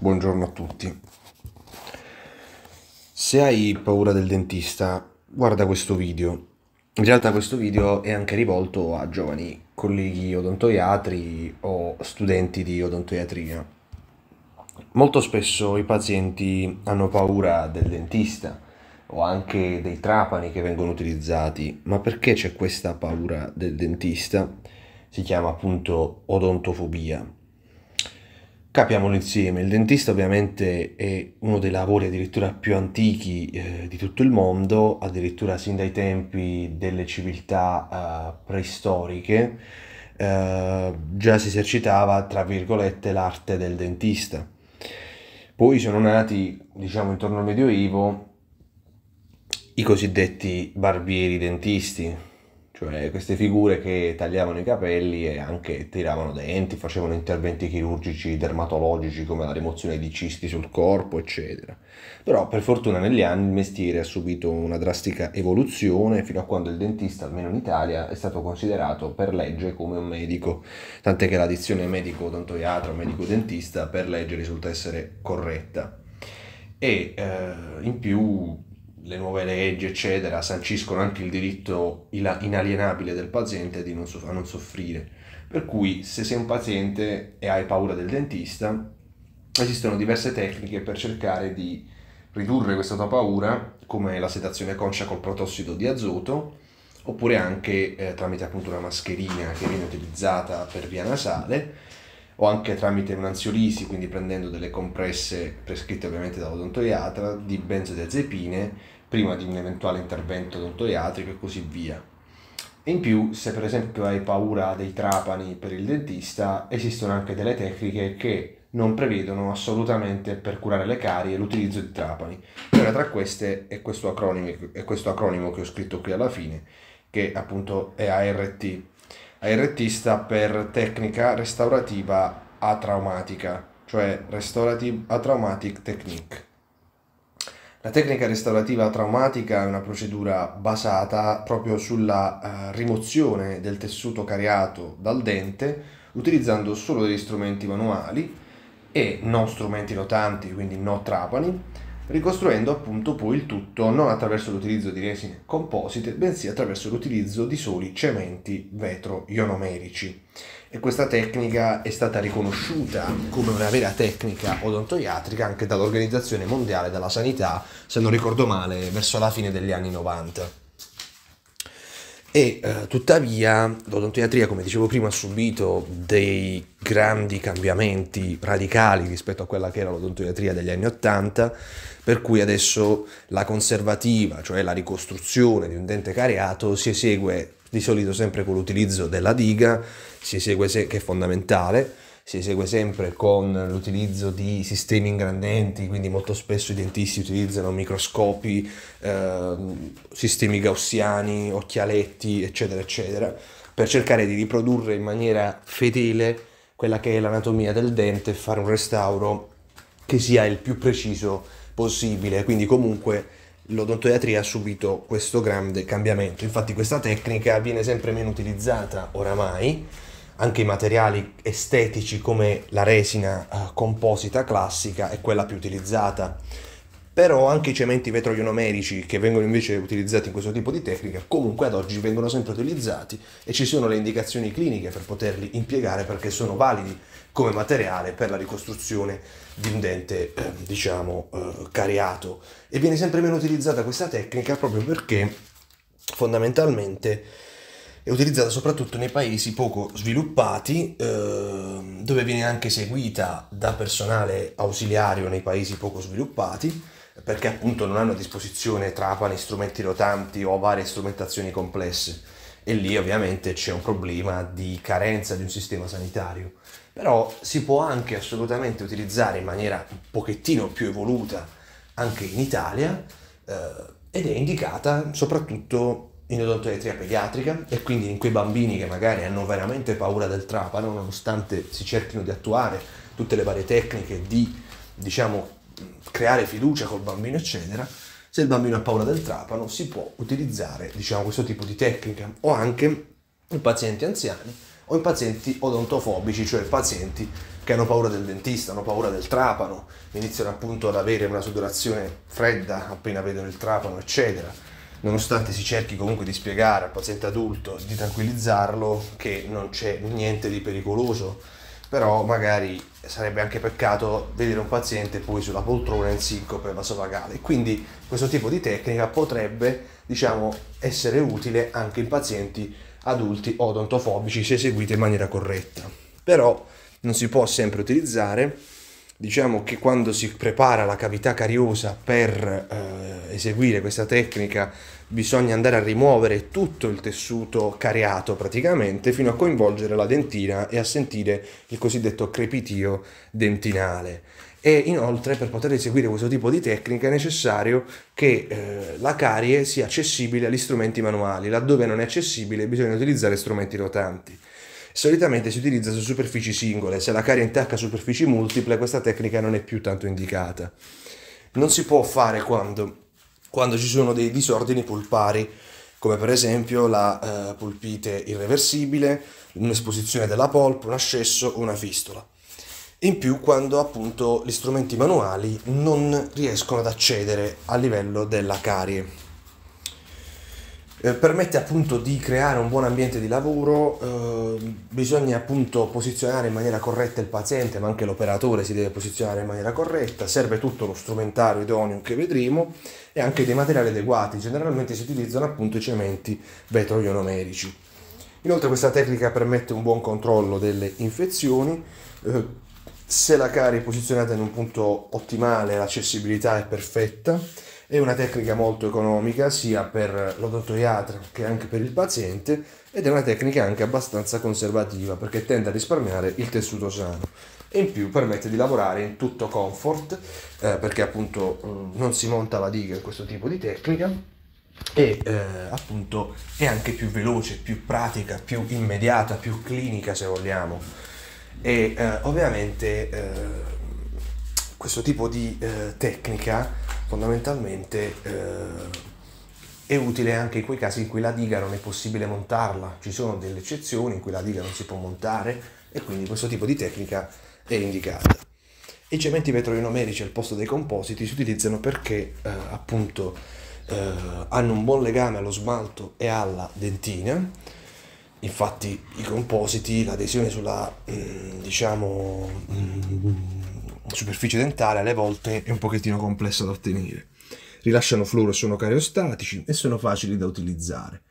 Buongiorno a tutti. Se hai paura del dentista, guarda questo video. In realtà questo video è anche rivolto a giovani colleghi odontoiatri o studenti di odontoiatria. Molto spesso i pazienti hanno paura del dentista o anche dei trapani che vengono utilizzati, ma perché c'è questa paura del dentista? Si chiama appunto odontofobia Capiamolo insieme, il dentista ovviamente è uno dei lavori addirittura più antichi eh, di tutto il mondo, addirittura sin dai tempi delle civiltà eh, preistoriche, eh, già si esercitava, tra virgolette, l'arte del dentista. Poi sono nati, diciamo, intorno al Medioevo i cosiddetti barbieri dentisti, cioè queste figure che tagliavano i capelli e anche tiravano denti, facevano interventi chirurgici, dermatologici come la rimozione di cisti sul corpo, eccetera. Però per fortuna negli anni il mestiere ha subito una drastica evoluzione fino a quando il dentista, almeno in Italia, è stato considerato per legge come un medico, tant'è che la dizione medico-odontoiatra o medico-dentista per legge risulta essere corretta. E eh, in più le nuove leggi, eccetera, sanciscono anche il diritto inalienabile del paziente di non so- a non soffrire. Per cui se sei un paziente e hai paura del dentista, esistono diverse tecniche per cercare di ridurre questa tua paura, come la sedazione conscia col protossido di azoto, oppure anche eh, tramite appunto una mascherina che viene utilizzata per via nasale, o anche tramite un'ansiolisi, quindi prendendo delle compresse prescritte ovviamente dall'odontoiatra di benzodiazepine prima di un eventuale intervento odontoiatrico e così via. in più, se per esempio hai paura dei trapani per il dentista, esistono anche delle tecniche che non prevedono assolutamente per curare le carie l'utilizzo di trapani. Una tra queste è questo, acronimo, è questo acronimo che ho scritto qui alla fine, che appunto è ART. ART sta per tecnica restaurativa atraumatica, cioè Restorative Atraumatic Technique la tecnica restaurativa traumatica è una procedura basata proprio sulla eh, rimozione del tessuto cariato dal dente utilizzando solo degli strumenti manuali e non strumenti rotanti, quindi no trapani, ricostruendo appunto poi il tutto non attraverso l'utilizzo di resine composite, bensì attraverso l'utilizzo di soli cementi vetro ionomerici e questa tecnica è stata riconosciuta come una vera tecnica odontoiatrica anche dall'Organizzazione Mondiale della Sanità, se non ricordo male, verso la fine degli anni 90. E eh, tuttavia l'odontoiatria, come dicevo prima, ha subito dei grandi cambiamenti radicali rispetto a quella che era l'odontoiatria degli anni Ottanta, per cui adesso la conservativa, cioè la ricostruzione di un dente cariato, si esegue di solito sempre con l'utilizzo della diga, se- che è fondamentale, si segue sempre con l'utilizzo di sistemi ingrandenti, quindi molto spesso i dentisti utilizzano microscopi, eh, sistemi gaussiani, occhialetti, eccetera, eccetera, per cercare di riprodurre in maniera fedele quella che è l'anatomia del dente e fare un restauro che sia il più preciso possibile, quindi comunque l'odontoiatria ha subito questo grande cambiamento. Infatti questa tecnica viene sempre meno utilizzata oramai, anche i materiali estetici come la resina eh, composita classica è quella più utilizzata però anche i cementi vetroionomerici che vengono invece utilizzati in questo tipo di tecnica comunque ad oggi vengono sempre utilizzati e ci sono le indicazioni cliniche per poterli impiegare perché sono validi come materiale per la ricostruzione di un dente eh, diciamo eh, cariato e viene sempre meno utilizzata questa tecnica proprio perché fondamentalmente è utilizzata soprattutto nei paesi poco sviluppati, eh, dove viene anche seguita da personale ausiliario nei paesi poco sviluppati, perché appunto non hanno a disposizione trapani, strumenti rotanti o varie strumentazioni complesse e lì ovviamente c'è un problema di carenza di un sistema sanitario. Però si può anche assolutamente utilizzare in maniera un pochettino più evoluta anche in Italia eh, ed è indicata soprattutto in odontoiatria pediatrica e quindi in quei bambini che magari hanno veramente paura del trapano nonostante si cerchino di attuare tutte le varie tecniche di diciamo creare fiducia col bambino, eccetera, se il bambino ha paura del trapano si può utilizzare diciamo, questo tipo di tecnica o anche in pazienti anziani o in pazienti odontofobici, cioè pazienti che hanno paura del dentista, hanno paura del trapano, iniziano appunto ad avere una sudorazione fredda appena vedono il trapano, eccetera. Nonostante si cerchi comunque di spiegare al paziente adulto, di tranquillizzarlo, che non c'è niente di pericoloso, però magari sarebbe anche peccato vedere un paziente poi sulla poltrona in sincope vasovagale. Quindi questo tipo di tecnica potrebbe, diciamo, essere utile anche in pazienti adulti odontofobici se eseguita in maniera corretta. Però non si può sempre utilizzare diciamo che quando si prepara la cavità cariosa per eh, eseguire questa tecnica bisogna andare a rimuovere tutto il tessuto cariato praticamente fino a coinvolgere la dentina e a sentire il cosiddetto crepitio dentinale. E inoltre per poter eseguire questo tipo di tecnica è necessario che eh, la carie sia accessibile agli strumenti manuali, laddove non è accessibile bisogna utilizzare strumenti rotanti solitamente si utilizza su superfici singole, se la carie intacca superfici multiple questa tecnica non è più tanto indicata. Non si può fare quando, quando ci sono dei disordini pulpari, come per esempio la eh, pulpite irreversibile, un'esposizione della polpa, un ascesso o una fistola. In più quando appunto gli strumenti manuali non riescono ad accedere a livello della carie. Eh, permette appunto di creare un buon ambiente di lavoro, eh, bisogna appunto posizionare in maniera corretta il paziente, ma anche l'operatore si deve posizionare in maniera corretta, serve tutto lo strumentario idoneo che vedremo e anche dei materiali adeguati, generalmente si utilizzano appunto i cementi vetro-ionomerici. Inoltre questa tecnica permette un buon controllo delle infezioni, eh, se la cari è posizionata in un punto ottimale l'accessibilità è perfetta, è una tecnica molto economica sia per l'odontoiatra che anche per il paziente ed è una tecnica anche abbastanza conservativa perché tende a risparmiare il tessuto sano e in più permette di lavorare in tutto comfort eh, perché appunto mm, non si monta la diga in questo tipo di tecnica e eh, appunto è anche più veloce, più pratica, più immediata, più clinica se vogliamo e eh, ovviamente eh, questo tipo di eh, tecnica fondamentalmente eh, è utile anche in quei casi in cui la diga non è possibile montarla, ci sono delle eccezioni in cui la diga non si può montare e quindi questo tipo di tecnica è indicata. I cementi petroinomerici al posto dei compositi si utilizzano perché eh, appunto eh, hanno un buon legame allo smalto e alla dentina, infatti i compositi, l'adesione sulla mm, diciamo mm, superficie dentale alle volte è un pochettino complessa da ottenere. Rilasciano fluoro e sono cariostatici e sono facili da utilizzare.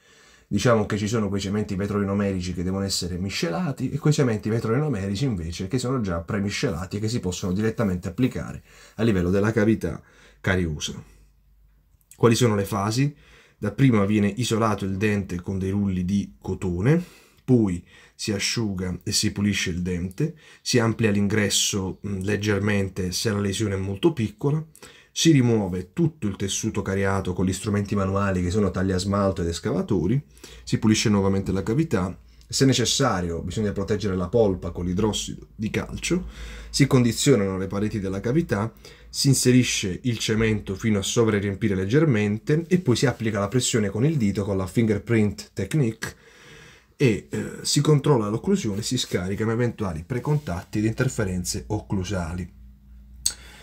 Diciamo che ci sono quei cementi petroleonomerici che devono essere miscelati e quei cementi petroleonomerici invece che sono già premiscelati e che si possono direttamente applicare a livello della cavità cariosa. Quali sono le fasi? Da prima viene isolato il dente con dei rulli di cotone, poi si asciuga e si pulisce il dente, si amplia l'ingresso mm, leggermente se la lesione è molto piccola, si rimuove tutto il tessuto cariato con gli strumenti manuali che sono taglia smalto ed escavatori, si pulisce nuovamente la cavità, se necessario bisogna proteggere la polpa con l'idrossido di calcio, si condizionano le pareti della cavità, si inserisce il cemento fino a sovraeriempire leggermente e poi si applica la pressione con il dito con la fingerprint technique e eh, si controlla l'occlusione e si scaricano eventuali precontatti ed interferenze occlusali.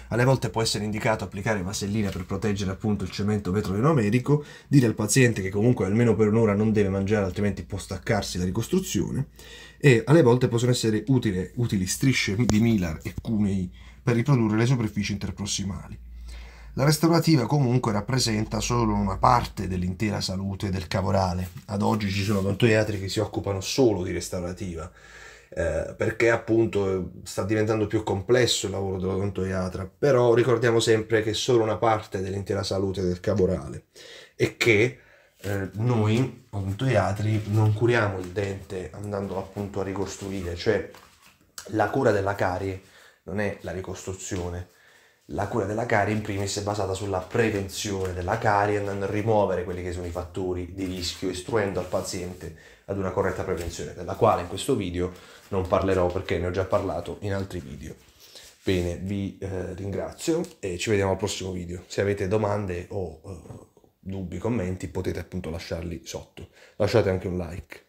Alle volte può essere indicato applicare vasellina per proteggere appunto il cemento petroleumerico, dire al paziente che comunque almeno per un'ora non deve mangiare altrimenti può staccarsi la ricostruzione e alle volte possono essere utili, utili strisce di Miller e cunei per riprodurre le superfici interprossimali. La restaurativa comunque rappresenta solo una parte dell'intera salute del cavorale. Ad oggi ci sono odontoiatri che si occupano solo di restaurativa, eh, perché appunto eh, sta diventando più complesso il lavoro dell'odontoiatra, però ricordiamo sempre che è solo una parte dell'intera salute del cavorale e che eh, noi odontoiatri non curiamo il dente andando appunto a ricostruire, cioè la cura della carie non è la ricostruzione la cura della carie in primis è basata sulla prevenzione della carie andando a rimuovere quelli che sono i fattori di rischio istruendo al paziente ad una corretta prevenzione della quale in questo video non parlerò perché ne ho già parlato in altri video bene vi eh, ringrazio e ci vediamo al prossimo video se avete domande o eh, dubbi commenti potete appunto lasciarli sotto lasciate anche un like